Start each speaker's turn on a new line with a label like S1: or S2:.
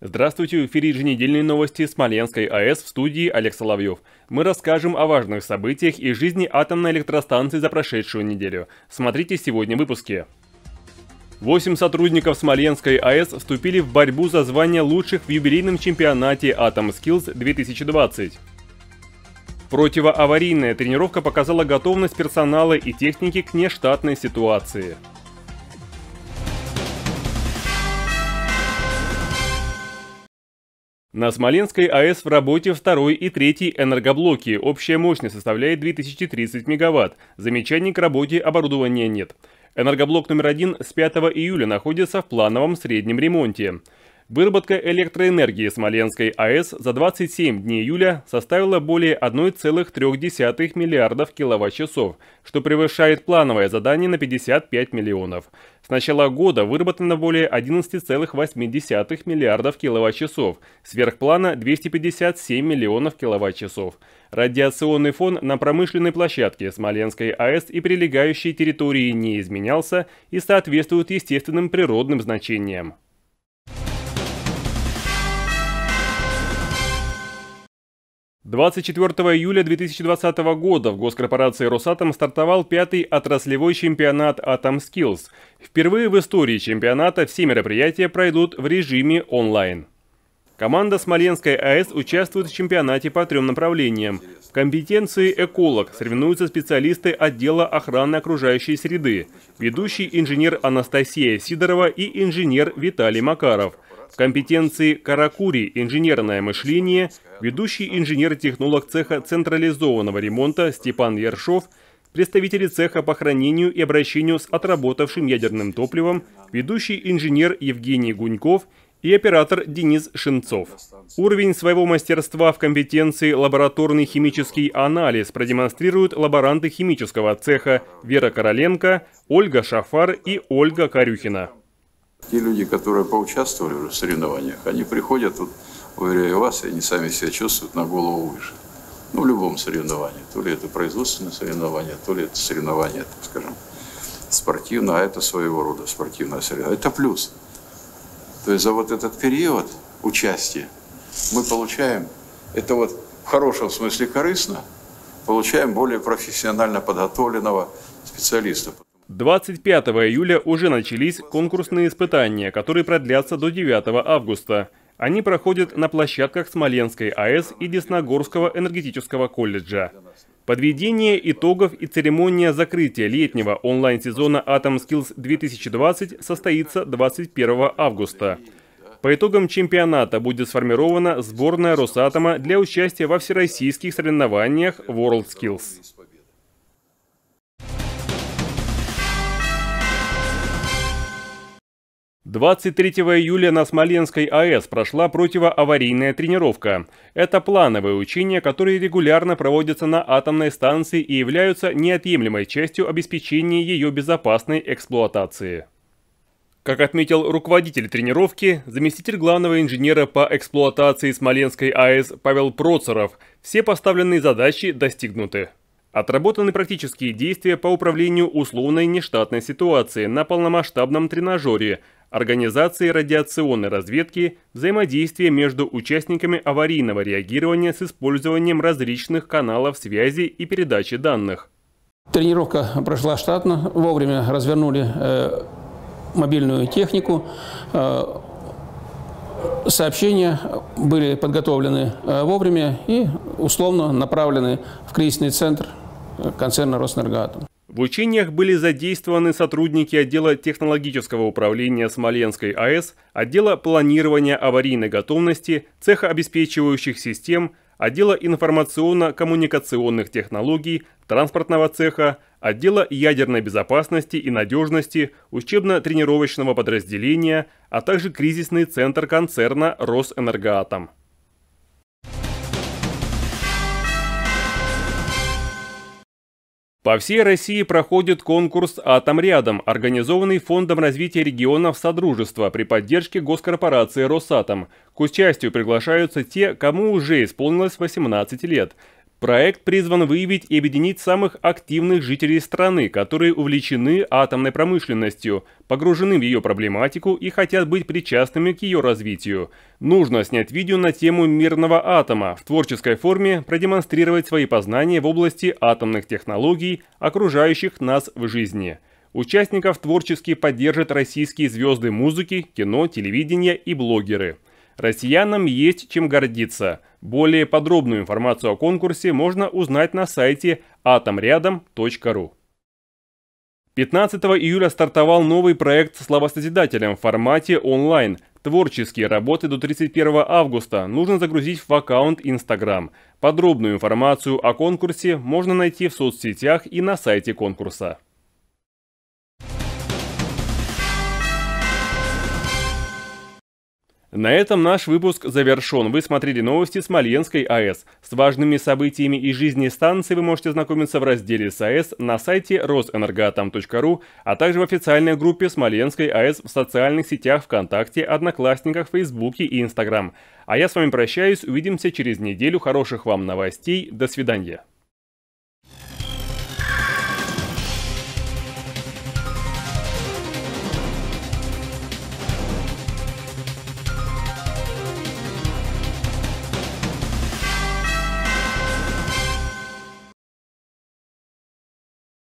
S1: Здравствуйте, в эфире еженедельные новости Смоленской АЭС в студии Олег Соловьев. Мы расскажем о важных событиях и жизни атомной электростанции за прошедшую неделю. Смотрите сегодня в выпуске. Восемь сотрудников Смоленской АЭС вступили в борьбу за звание лучших в юбилейном чемпионате Atom Skills 2020. Противоаварийная тренировка показала готовность персонала и техники к нештатной ситуации. На Смоленской АЭС в работе второй и третий энергоблоки. Общая мощность составляет 2030 мегаватт. Замечаний к работе оборудования нет. Энергоблок номер один с 5 июля находится в плановом среднем ремонте. Выработка электроэнергии Смоленской АЭС за 27 дней июля составила более 1,3 миллиардов киловатт-часов, что превышает плановое задание на 55 миллионов. С начала года выработано более 11,8 миллиардов киловатт-часов, сверхплана 257 миллионов киловатт-часов. Радиационный фон на промышленной площадке Смоленской АЭС и прилегающей территории не изменялся и соответствует естественным природным значениям. 24 июля 2020 года в госкорпорации «Росатом» стартовал пятый отраслевой чемпионат «Атомскиллз». Впервые в истории чемпионата все мероприятия пройдут в режиме онлайн. Команда Смоленской АЭС участвует в чемпионате по трем направлениям. В компетенции «Эколог» соревнуются специалисты отдела охраны окружающей среды, ведущий инженер Анастасия Сидорова и инженер Виталий Макаров – в компетенции Каракури «Инженерное мышление» ведущий инженер-технолог цеха централизованного ремонта Степан Ершов, представители цеха по хранению и обращению с отработавшим ядерным топливом, ведущий инженер Евгений Гуньков и оператор Денис Шинцов. Уровень своего мастерства в компетенции «Лабораторный химический анализ» продемонстрируют лаборанты химического цеха Вера Короленко, Ольга Шафар и Ольга Карюхина те люди, которые поучаствовали в соревнованиях, они приходят, вот, уверяю вас, и они сами себя чувствуют на голову выше. Ну, в любом соревновании. То ли это производственное соревнование, то ли это соревнование, так скажем, спортивное, а это своего рода спортивное соревнование. Это плюс. То есть за вот этот период участия мы получаем, это вот в хорошем смысле корыстно, получаем более профессионально подготовленного специалиста. 25 июля уже начались конкурсные испытания, которые продлятся до 9 августа. Они проходят на площадках Смоленской АЭС и Десногорского энергетического колледжа. Подведение итогов и церемония закрытия летнего онлайн-сезона AtomSkills 2020 состоится 21 августа. По итогам чемпионата будет сформирована сборная Росатома для участия во всероссийских соревнованиях WorldSkills. 23 июля на Смоленской АЭС прошла противоаварийная тренировка. Это плановые учения, которые регулярно проводятся на атомной станции и являются неотъемлемой частью обеспечения ее безопасной эксплуатации. Как отметил руководитель тренировки, заместитель главного инженера по эксплуатации Смоленской АЭС Павел Процеров, все поставленные задачи достигнуты. Отработаны практические действия по управлению условной нештатной ситуацией на полномасштабном тренажере – организации радиационной разведки, взаимодействие между участниками аварийного реагирования с использованием различных каналов связи и передачи данных. Тренировка прошла штатно, вовремя развернули э, мобильную технику, э, сообщения были подготовлены э, вовремя и условно направлены в кризисный центр э, концерна «Роснергатом». В учениях были задействованы сотрудники отдела технологического управления Смоленской АЭС, отдела планирования аварийной готовности, цеха обеспечивающих систем, отдела информационно-коммуникационных технологий, транспортного цеха, отдела ядерной безопасности и надежности, учебно-тренировочного подразделения, а также кризисный центр концерна «Росэнергоатом». По всей России проходит конкурс «Атом рядом», организованный Фондом развития регионов Содружества при поддержке госкорпорации «Росатом». К участию приглашаются те, кому уже исполнилось 18 лет – Проект призван выявить и объединить самых активных жителей страны, которые увлечены атомной промышленностью, погружены в ее проблематику и хотят быть причастными к ее развитию. Нужно снять видео на тему мирного атома, в творческой форме продемонстрировать свои познания в области атомных технологий, окружающих нас в жизни. Участников творчески поддержат российские звезды музыки, кино, телевидения и блогеры – Россиянам есть чем гордиться. Более подробную информацию о конкурсе можно узнать на сайте atomrядом.ru. 15 июля стартовал новый проект с словосозидателем в формате онлайн. Творческие работы до 31 августа нужно загрузить в аккаунт Instagram. Подробную информацию о конкурсе можно найти в соцсетях и на сайте конкурса. На этом наш выпуск завершен. Вы смотрели новости Смоленской АЭС. С важными событиями и жизни станции вы можете знакомиться в разделе с АЭС на сайте росэнергоатом.ру, а также в официальной группе Смоленской АЭС в социальных сетях ВКонтакте, Одноклассниках, Фейсбуке и Инстаграм. А я с вами прощаюсь, увидимся через неделю. Хороших вам новостей. До свидания.